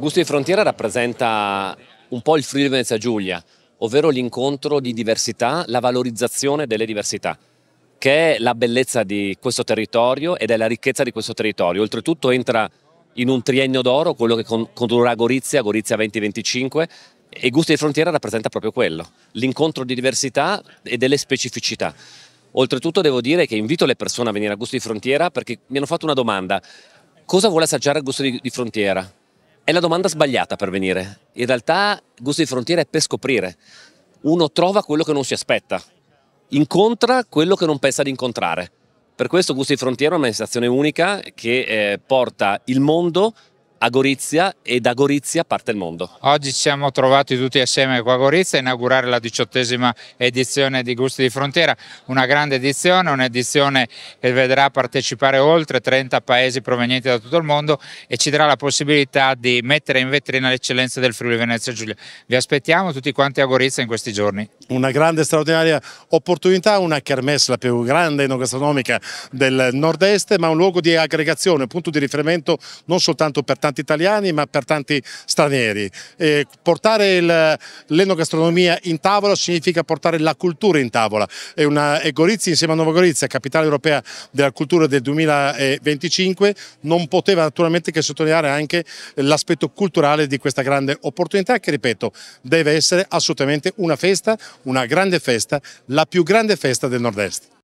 Gusto di Frontiera rappresenta un po' il Friuli Venezia Giulia, ovvero l'incontro di diversità, la valorizzazione delle diversità, che è la bellezza di questo territorio ed è la ricchezza di questo territorio. Oltretutto entra in un triennio d'oro, quello che condurrà Gorizia, Gorizia 2025, e Gusti di Frontiera rappresenta proprio quello, l'incontro di diversità e delle specificità. Oltretutto devo dire che invito le persone a venire a Gusti di Frontiera perché mi hanno fatto una domanda. Cosa vuole assaggiare a Gusto di Frontiera? È la domanda sbagliata per venire. In realtà Gusto di Frontiera è per scoprire. Uno trova quello che non si aspetta, incontra quello che non pensa di incontrare. Per questo Gusto di Frontiera è una stazione unica che eh, porta il mondo a Gorizia e da Gorizia parte il mondo. Oggi ci siamo trovati tutti assieme qua a Gorizia a inaugurare la diciottesima edizione di Gusti di Frontiera, una grande edizione, un'edizione che vedrà partecipare oltre 30 paesi provenienti da tutto il mondo e ci darà la possibilità di mettere in vetrina l'eccellenza del Friuli Venezia Giulia. Vi aspettiamo tutti quanti a Gorizia in questi giorni. Una grande straordinaria opportunità, una kermesse la più grande enogastronomica del nord-est, ma un luogo di aggregazione, punto di riferimento non soltanto per tanti tanti italiani ma per tanti stranieri. E portare l'enogastronomia in tavola significa portare la cultura in tavola e, una, e Gorizia insieme a Nuova Gorizia, capitale europea della cultura del 2025, non poteva naturalmente che sottolineare anche l'aspetto culturale di questa grande opportunità che ripeto deve essere assolutamente una festa, una grande festa, la più grande festa del nord-est.